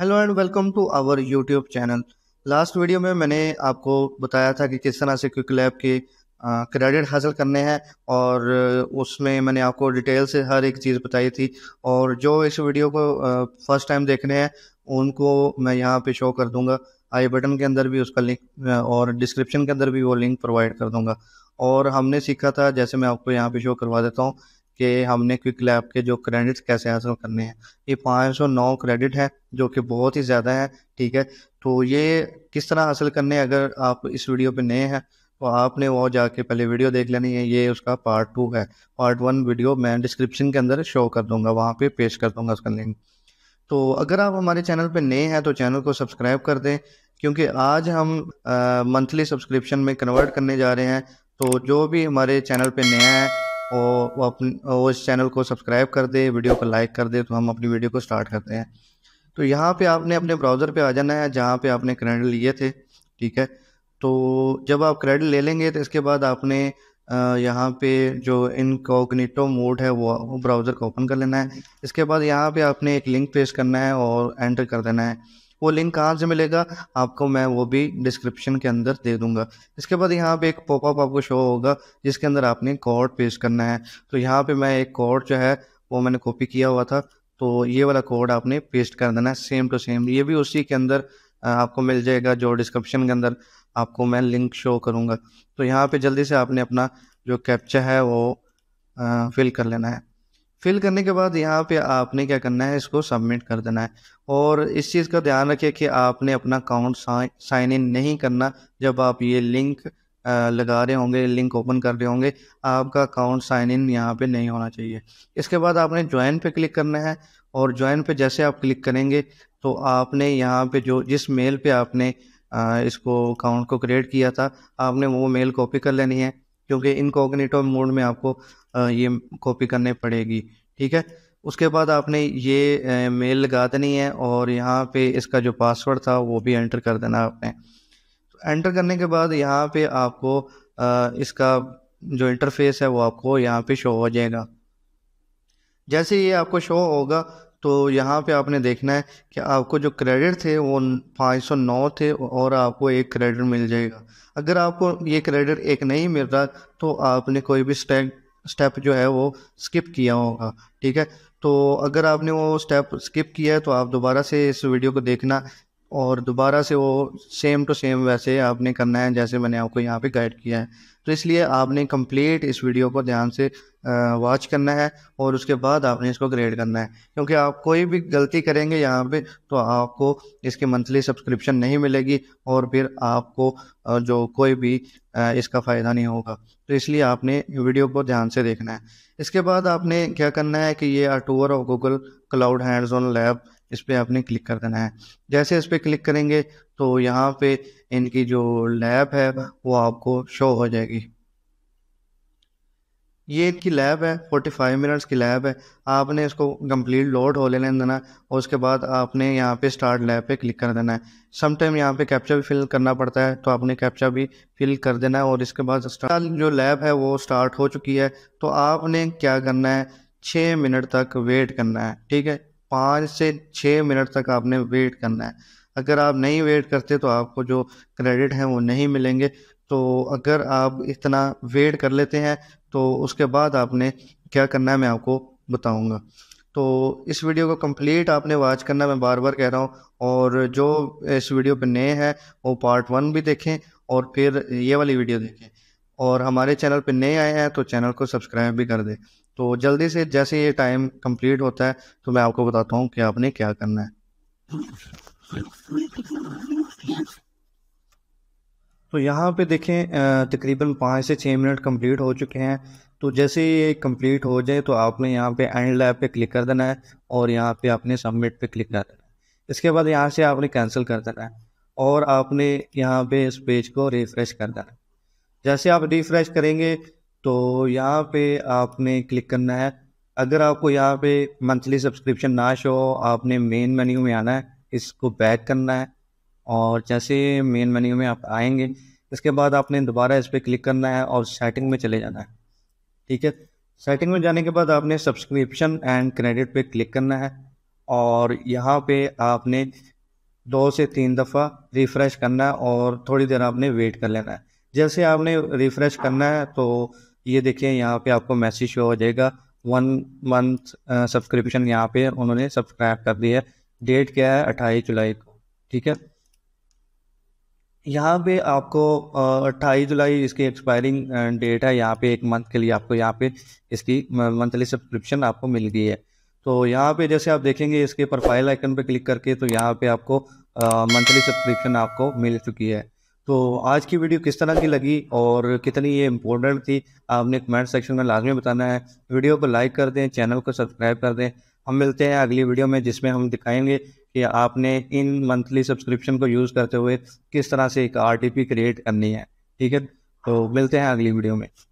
hello and welcome to our YouTube channel last video में मैंने आपको बताया था कि किस तरह से क्विक लैब के क्रेडिट हासिल करने हैं और उसमें मैंने आपको डिटेल से हर एक चीज़ बताई थी और जो इस वीडियो को फर्स्ट टाइम देख रहे हैं उनको मैं यहाँ पे शो कर दूँगा आई बटन के अंदर भी उसका लिंक और डिस्क्रिप्शन के अंदर भी वो लिंक प्रोवाइड कर दूँगा और हमने सीखा था जैसे मैं आपको यहाँ पे शो करवा देता हूँ कि हमने क्विक लैब के जो क्रेडिट कैसे हासिल करने हैं ये 509 क्रेडिट है जो कि बहुत ही ज़्यादा है ठीक है तो ये किस तरह हासिल करने अगर आप इस वीडियो पे नए हैं तो आपने वो जाके पहले वीडियो देख लेनी है ये उसका पार्ट टू है पार्ट वन वीडियो मैं डिस्क्रिप्शन के अंदर शो कर दूंगा वहाँ पे पेश कर दूंगा उसका लिंक तो अगर आप हमारे चैनल पे नए हैं तो चैनल को सब्सक्राइब कर दें क्योंकि आज हम मंथली सब्सक्रिप्शन में कन्वर्ट करने जा रहे हैं तो जो भी हमारे चैनल पर नया है और वो अपन वो इस चैनल को सब्सक्राइब कर दे वीडियो को लाइक कर दे तो हम अपनी वीडियो को स्टार्ट करते हैं तो यहाँ पे आपने अपने ब्राउज़र पे आ जाना है जहाँ पे आपने क्रेडिट लिए थे ठीक है तो जब आप क्रेडिट ले लेंगे तो इसके बाद आपने यहाँ पे जो इनकॉग्निटो मोड है वो ब्राउज़र को ओपन कर लेना है इसके बाद यहाँ पे आपने एक लिंक पेश करना है और एंटर कर देना है वो लिंक कहाँ से मिलेगा आपको मैं वो भी डिस्क्रिप्शन के अंदर दे दूंगा इसके बाद यहाँ पे एक पॉपअप आपको शो होगा जिसके अंदर आपने कोड पेश करना है तो यहाँ पे मैं एक कोड जो है वो मैंने कॉपी किया हुआ था तो ये वाला कोड आपने पेस्ट कर देना है सेम टू सेम ये भी उसी के अंदर आपको मिल जाएगा जो डिस्क्रिप्शन के अंदर आपको मैं लिंक शो करूँगा तो यहाँ पर जल्दी से आपने अपना जो कैप्चा है वो फिल कर लेना है फिल करने के बाद यहाँ पे आपने क्या करना है इसको सबमिट कर देना है और इस चीज़ का ध्यान रखिए कि आपने अपना अकाउंट साइन इन नहीं करना जब आप ये लिंक लगा रहे होंगे लिंक ओपन कर रहे होंगे आपका अकाउंट साइन इन यहाँ पे नहीं होना चाहिए इसके बाद आपने ज्वाइन पे क्लिक करना है और ज्वाइन पे जैसे आप क्लिक करेंगे तो आपने यहाँ पे जो जिस मेल पे आपने इसको अकाउंट को क्रिएट किया था आपने वो मेल कॉपी कर लेनी है क्योंकि इनकोग्निटो मोड में आपको ये कॉपी करने पड़ेगी ठीक है उसके बाद आपने ये मेल लगा देनी है और यहाँ पे इसका जो पासवर्ड था वो भी एंटर कर देना आपने तो एंटर करने के बाद यहाँ पे आपको इसका जो इंटरफेस है वो आपको यहाँ पे शो हो जाएगा जैसे ये आपको शो होगा तो यहाँ पे आपने देखना है कि आपको जो क्रेडिट थे वो 509 थे और आपको एक क्रेडिट मिल जाएगा अगर आपको ये क्रेडिट एक नहीं मिल रहा तो आपने कोई भी स्टेप स्टेप जो है वो स्किप किया होगा ठीक है तो अगर आपने वो स्टेप स्किप किया है तो आप दोबारा से इस वीडियो को देखना और दोबारा से वो सेम टू सेम वैसे आपने करना है जैसे मैंने आपको यहाँ पे गाइड किया है तो इसलिए आपने कंप्लीट इस वीडियो को ध्यान से वॉच करना है और उसके बाद आपने इसको ग्रेड करना है क्योंकि आप कोई भी गलती करेंगे यहाँ पे तो आपको इसके मंथली सब्सक्रिप्शन नहीं मिलेगी और फिर आपको जो कोई भी इसका फ़ायदा नहीं होगा तो इसलिए आपने वीडियो को ध्यान से देखना है इसके बाद आपने क्या करना है कि ये आटूवर और Google cloud hands on lab इस पर आपने क्लिक कर देना है जैसे इस पर क्लिक करेंगे तो यहाँ पे इनकी जो लैब है वो आपको शो हो जाएगी ये इनकी लैब है 45 मिनट्स की लैब है आपने इसको कंप्लीट लोड हो लेने देना और उसके बाद आपने यहाँ पे स्टार्ट लैब पे क्लिक कर देना है समटाइम यहाँ पे कैप्चा भी फिल करना पड़ता है तो आपने कैप्चा भी फिल कर देना है और इसके बाद जो लैब है वो स्टार्ट हो चुकी है तो आपने क्या करना है छः मिनट तक वेट करना है ठीक है पाँच से छः मिनट तक आपने वेट करना है अगर आप नहीं वेट करते तो आपको जो क्रेडिट हैं वो नहीं मिलेंगे तो अगर आप इतना वेट कर लेते हैं तो उसके बाद आपने क्या करना है मैं आपको बताऊंगा तो इस वीडियो को कंप्लीट आपने वॉच करना मैं बार बार कह रहा हूँ और जो इस वीडियो पर नए हैं वो पार्ट वन भी देखें और फिर ये वाली वीडियो देखें और हमारे चैनल पर नए आए हैं तो चैनल को सब्सक्राइब भी कर दें तो जल्दी से जैसे ये टाइम कंप्लीट होता है तो मैं आपको बताता हूँ कि आपने क्या करना है तो यहाँ पे देखें तकरीबन पाँच से छः मिनट कंप्लीट हो चुके हैं तो जैसे ये कंप्लीट हो जाए तो आपने यहाँ पे एंड लैब पे क्लिक कर देना है और यहाँ पे आपने सबमिट पे क्लिक कर देना है इसके बाद यहाँ से आपने कैंसिल कर देना है और आपने यहाँ पे इस पेज को रिफ़्रेश कर देना है जैसे आप रिफ़्रेश करेंगे तो यहाँ पे आपने क्लिक करना है अगर आपको यहाँ पे मंथली सब्सक्रिप्शन ना शो आपने मेन मेन्यू में आना है इसको बैक करना है और जैसे मेन मेन्यू में आप आएंगे इसके बाद आपने दोबारा इस पर क्लिक करना है और सेटिंग में चले जाना है ठीक है सेटिंग में जाने के बाद आपने सब्सक्रिप्शन एंड क्रेडिट पे क्लिक करना है और यहाँ पे आपने दो से तीन दफ़ा रिफ़्रेश करना है और थोड़ी देर आपने वेट कर लेना है जैसे आपने रिफ़्रेश करना है तो ये देखिए यहाँ पे आपको मैसेज शो हो जाएगा वन मंथ सब्सक्रिप्शन यहाँ पे उन्होंने सब्सक्राइब कर दी है डेट क्या है अट्ठाईस जुलाई को ठीक है यहाँ पे आपको अट्ठाईस जुलाई इसकी एक्सपायरिंग डेट है यहाँ पे एक मंथ के लिए आपको यहाँ पे इसकी मंथली सब्सक्रिप्शन आपको मिल गई है तो यहाँ पे जैसे आप देखेंगे इसके प्रोफाइल आइकन पे क्लिक करके तो यहाँ पे आपको मंथली सब्सक्रिप्शन आपको मिल चुकी है तो आज की वीडियो किस तरह की लगी और कितनी ये इम्पोर्टेंट थी आपने कमेंट सेक्शन में लाजमी बताना है वीडियो को लाइक कर दें चैनल को सब्सक्राइब कर दें हम मिलते हैं अगली वीडियो में जिसमें हम दिखाएंगे कि आपने इन मंथली सब्सक्रिप्शन को यूज़ करते हुए किस तरह से एक आर क्रिएट करनी है ठीक है तो मिलते हैं अगली वीडियो में